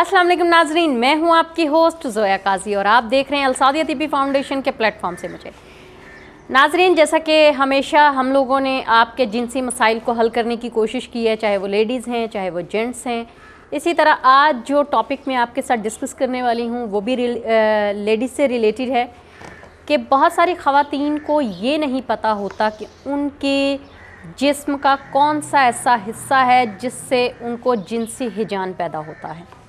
अस्सलाम वालेकुम नाजरीन मैं हूं आपकी होस्ट जोया काजी और आप देख रहे हैं अलसादिया तिबी फाउंडेशन के प्लेटफॉर्म से मुझे नाजरीन जैसा कि हमेशा हम लोगों ने आपके जिनसी मसाइल को हल करने की कोशिश की है चाहे वो लेडीज़ हैं चाहे वो जेंट्स हैं इसी तरह आज जो टॉपिक मैं आपके साथ डिस्कस करने वाली हूँ वो भी लेडीज़ से रिलेटेड है कि बहुत सारी ख़वान को ये नहीं पता होता कि उनके जिस्म का कौन सा ऐसा हिस्सा है जिससे उनको जिनसी हिजान पैदा होता है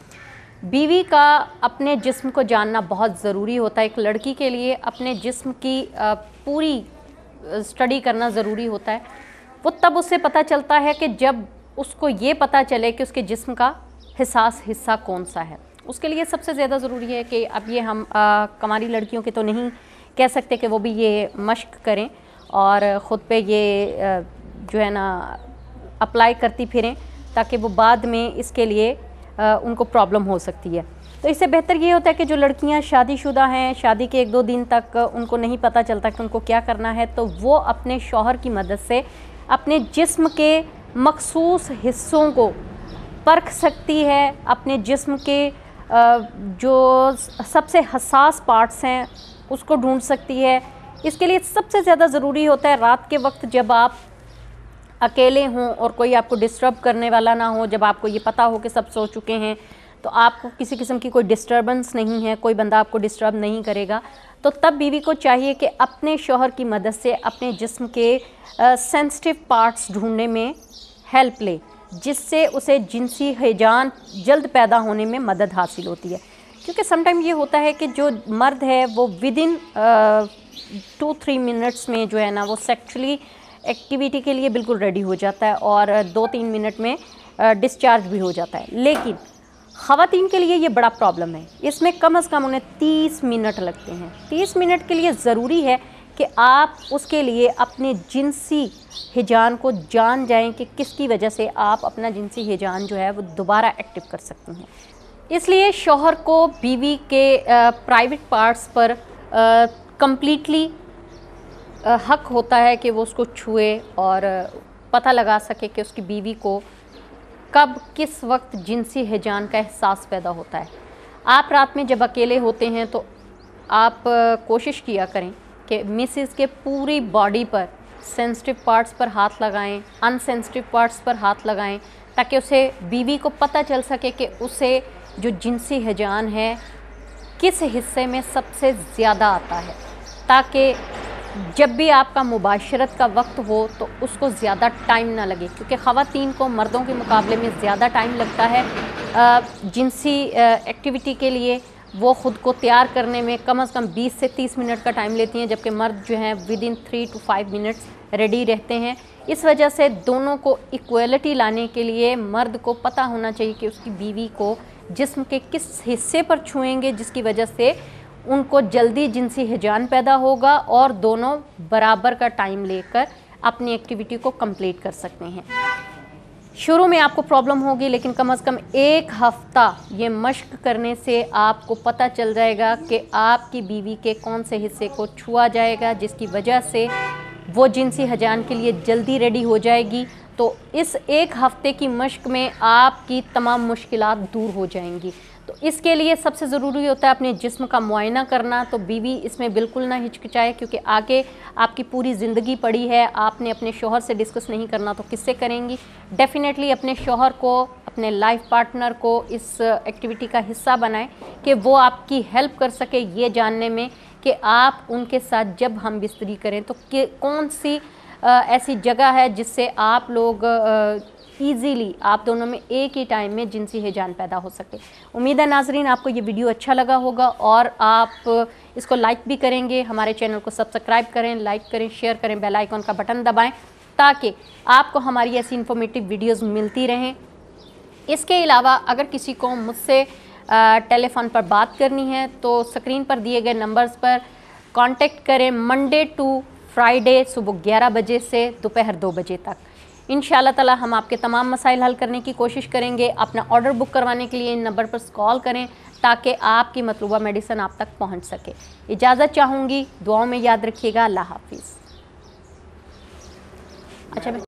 बीवी का अपने जिस्म को जानना बहुत ज़रूरी होता है एक लड़की के लिए अपने जिस्म की पूरी स्टडी करना ज़रूरी होता है वो तब उससे पता चलता है कि जब उसको ये पता चले कि उसके जिस्म का हिसास हिस्सा कौन सा है उसके लिए सबसे ज़्यादा ज़रूरी है कि अब ये हम कमारी लड़कियों के तो नहीं कह सकते कि वो भी ये मश्क करें और ख़ुद पे ये जो है ना अप्लाई करती फिरें ताकि वो बाद में इसके लिए उनको प्रॉब्लम हो सकती है तो इससे बेहतर ये होता है कि जो लड़कियां शादीशुदा हैं शादी के एक दो दिन तक उनको नहीं पता चलता कि उनको क्या करना है तो वो अपने शौहर की मदद से अपने जिस्म के मखसूस हिस्सों को परख सकती है अपने जिस्म के जो सबसे हसास पार्ट्स हैं उसको ढूंढ सकती है इसके लिए सबसे ज़्यादा ज़रूरी होता है रात के वक्त जब आप अकेले हों और कोई आपको डिस्टर्ब करने वाला ना हो जब आपको ये पता हो कि सब सो चुके हैं तो आपको किसी किस्म की कोई डिस्टर्बेंस नहीं है कोई बंदा आपको डिस्टर्ब नहीं करेगा तो तब बीवी को चाहिए कि अपने शोहर की मदद से अपने जिस्म के सेंसिटिव पार्ट्स ढूंढने में हेल्प ले जिससे उसे जिनसी हैजान जल्द पैदा होने में मदद हासिल होती है क्योंकि समटाइम ये होता है कि जो मर्द है वो within two three minutes में जो है ना वो सेक्चुअली एक्टिविटी के लिए बिल्कुल रेडी हो जाता है और दो तीन मिनट में डिस्चार्ज भी हो जाता है लेकिन ख़वान के लिए ये बड़ा प्रॉब्लम है इसमें कम अज़ कम उन्हें तीस मिनट लगते हैं तीस मिनट के लिए ज़रूरी है कि आप उसके लिए अपने जिनसी हिजान को जान जाएं कि किसकी वजह से आप अपना जिनसी हिजान जो है वो दोबारा एक्टिव कर सकती हैं इसलिए शोहर को बीवी के प्राइवेट पार्ट्स पर कम्प्लीटली हक होता है कि वो उसको छुए और पता लगा सके कि उसकी बीवी को कब किस वक्त जिनसी हिजान का एहसास पैदा होता है आप रात में जब अकेले होते हैं तो आप कोशिश किया करें कि मिसिस के पूरी बॉडी पर सेंसिटिव पार्ट्स पर हाथ लगाएं अनसेंसिटिव पार्ट्स पर हाथ लगाएं ताकि उसे बीवी को पता चल सके कि उसे जो जिनसी हिजान है किस हिस्से में सबसे ज़्यादा आता है ताकि जब भी आपका मुबाशरत का वक्त हो तो उसको ज़्यादा टाइम ना लगे क्योंकि ख़वातीन को मर्दों के मुकाबले में ज़्यादा टाइम लगता है जिनसी एक्टिविटी के लिए वो ख़ुद को तैयार करने में कम अज़ कम 20 से 30 मिनट का टाइम लेती हैं जबकि मर्द जो हैं within three two five minutes ready रहते हैं इस वजह से दोनों को इक्वलिटी लाने के लिए मर्द को पता होना चाहिए कि उसकी बीवी को जिस्म के किस हिस्से पर छुएंगे जिसकी वजह से उनको जल्दी जिनसी हिजान पैदा होगा और दोनों बराबर का टाइम लेकर अपनी एक्टिविटी को कंप्लीट कर सकते हैं शुरू में आपको प्रॉब्लम होगी लेकिन कम से कम एक हफ्ता ये मश्क करने से आपको पता चल जाएगा कि आपकी बीवी के कौन से हिस्से को छुआ जाएगा जिसकी वजह से वो जिनसी हजान के लिए जल्दी रेडी हो जाएगी तो इस एक हफ्ते की मश्क में आपकी तमाम मुश्किलात दूर हो जाएंगी तो इसके लिए सबसे ज़रूरी होता है अपने जिस्म का मुआयना करना तो बीवी इसमें बिल्कुल ना हिचकिचाए क्योंकि आगे आपकी पूरी ज़िंदगी पड़ी है आपने अपने शोहर से डिस्कस नहीं करना तो किससे करेंगी डेफ़िनेटली अपने शोहर को अपने लाइफ पार्टनर को इस एक्टिविटी का हिस्सा बनाएं कि वो आपकी हेल्प कर सके ये जानने में कि आप उनके साथ जब हम बिस्तरी करें तो कौन सी ऐसी जगह है जिससे आप लोग ईजीली आप दोनों में एक ही टाइम में जिनसी हिजान पैदा हो सके उम्मीद है नाजरीन आपको ये वीडियो अच्छा लगा होगा और आप इसको लाइक भी करेंगे हमारे चैनल को सब्सक्राइब करें लाइक करें शेयर करें बेल आइकॉन का बटन दबाएं ताकि आपको हमारी ऐसी इन्फॉर्मेटिव वीडियोस मिलती रहें इसके अलावा अगर किसी को मुझसे टेलीफोन पर बात करनी है तो स्क्रीन पर दिए गए नंबर्स पर कॉन्टेक्ट करें मंडे टू फ्राइडे सुबह ग्यारह बजे से दोपहर दो बजे तक इन ताला हम आपके तमाम मसाइल हल करने की कोशिश करेंगे अपना ऑर्डर बुक करवाने के लिए इन नंबर पर कॉल करें ताकि आपकी मतलूबा मेडिसन आप तक पहुंच सके इजाज़त चाहूँगी दुआओं में याद रखिएगा अल्लाह हाफिज़ अच्छा